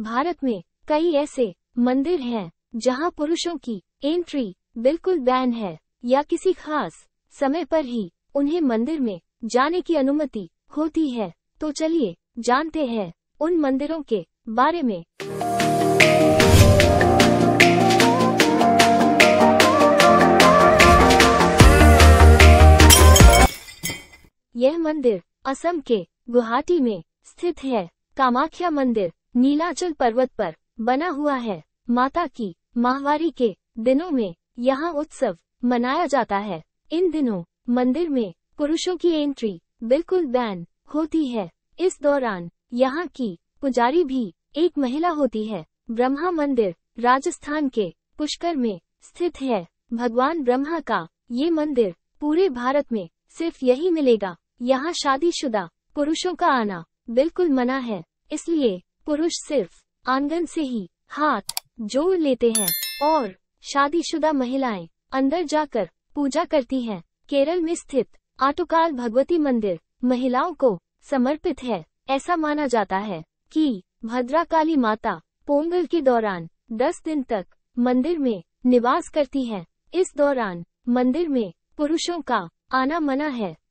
भारत में कई ऐसे मंदिर हैं जहां पुरुषों की एंट्री बिल्कुल बैन है या किसी खास समय पर ही उन्हें मंदिर में जाने की अनुमति होती है तो चलिए जानते हैं उन मंदिरों के बारे में यह मंदिर असम के गुवाहाटी में स्थित है कामाख्या मंदिर नीलाचल पर्वत पर बना हुआ है माता की माहवारी के दिनों में यहाँ उत्सव मनाया जाता है इन दिनों मंदिर में पुरुषों की एंट्री बिल्कुल बैन होती है इस दौरान यहाँ की पुजारी भी एक महिला होती है ब्रह्मा मंदिर राजस्थान के पुष्कर में स्थित है भगवान ब्रह्मा का ये मंदिर पूरे भारत में सिर्फ यही मिलेगा यहाँ शादीशुदा पुरुषों का आना बिल्कुल मना है इसलिए पुरुष सिर्फ आंगन से ही हाथ जोड़ लेते हैं और शादीशुदा महिलाएं अंदर जाकर पूजा करती हैं। केरल में स्थित आटोकाल भगवती मंदिर महिलाओं को समर्पित है ऐसा माना जाता है कि भद्राकाली माता पोंगल के दौरान 10 दिन तक मंदिर में निवास करती हैं। इस दौरान मंदिर में पुरुषों का आना मना है